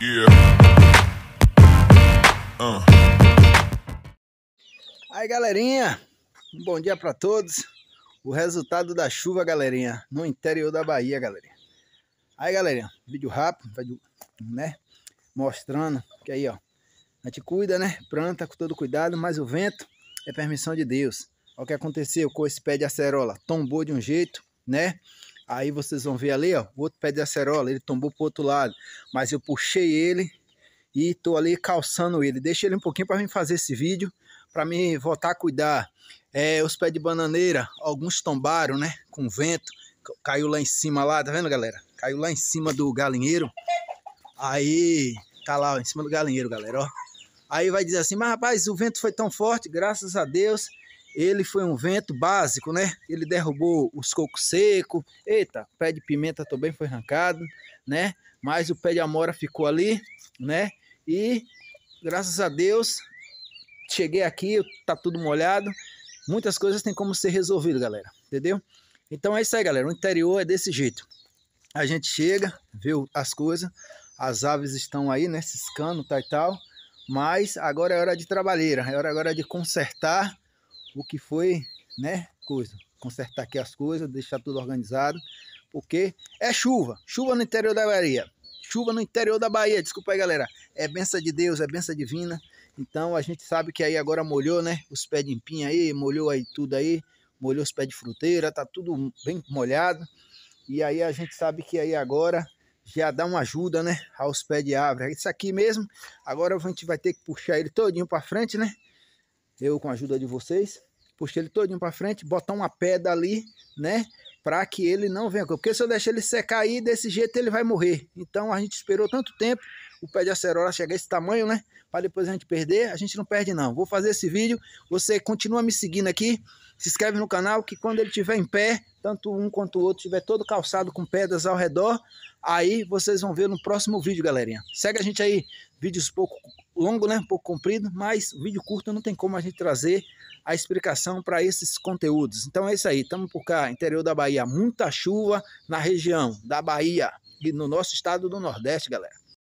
Yeah. Uh. Aí, galerinha. Bom dia para todos. O resultado da chuva, galerinha, no interior da Bahia, galerinha. Aí, galerinha, vídeo rápido, né? Mostrando que aí, ó. A gente cuida, né? Planta com todo cuidado, mas o vento é permissão de Deus. Olha o que aconteceu com esse pé de acerola. Tombou de um jeito, né? Aí vocês vão ver ali, ó, o outro pé de acerola, ele tombou pro outro lado. Mas eu puxei ele e tô ali calçando ele. Deixei ele um pouquinho para mim fazer esse vídeo, para mim voltar a cuidar. É, os pés de bananeira, alguns tombaram, né, com vento. Caiu lá em cima lá, tá vendo, galera? Caiu lá em cima do galinheiro. Aí, tá lá, ó, em cima do galinheiro, galera, ó. Aí vai dizer assim, mas rapaz, o vento foi tão forte, graças a Deus, ele foi um vento básico, né? Ele derrubou os cocos secos. Eita, pé de pimenta também foi arrancado, né? Mas o pé de amora ficou ali, né? E graças a Deus cheguei aqui, tá tudo molhado. Muitas coisas tem como ser resolvido, galera. Entendeu? Então é isso aí, galera. O interior é desse jeito. A gente chega, vê as coisas, as aves estão aí, né? Ciscando, tal tá e tal. Mas agora é hora de trabalheira, é hora agora de consertar o que foi, né, coisa. Consertar aqui as coisas, deixar tudo organizado, porque é chuva, chuva no interior da Bahia. Chuva no interior da Bahia, desculpa aí, galera. É benção de Deus, é benção divina. Então a gente sabe que aí agora molhou, né? Os pés de empinha aí, molhou aí tudo aí, molhou os pés de fruteira, tá tudo bem molhado. E aí a gente sabe que aí agora já dá uma ajuda, né, aos pés de árvore. Isso aqui mesmo, agora a gente vai ter que puxar ele todinho para frente, né? eu com a ajuda de vocês, puxei ele todinho para frente, botar uma pedra ali, né? Para que ele não venha. Porque se eu deixar ele secar aí, desse jeito ele vai morrer. Então a gente esperou tanto tempo o pé de acerola chegar esse tamanho, né? Para depois a gente perder, a gente não perde não. Vou fazer esse vídeo, você continua me seguindo aqui, se inscreve no canal, que quando ele estiver em pé, tanto um quanto o outro, estiver todo calçado com pedras ao redor, aí vocês vão ver no próximo vídeo, galerinha. Segue a gente aí, vídeos pouco longo, né? Um pouco comprido, mas vídeo curto não tem como a gente trazer a explicação para esses conteúdos. Então é isso aí, estamos por cá, interior da Bahia, muita chuva na região da Bahia e no nosso estado do Nordeste, galera.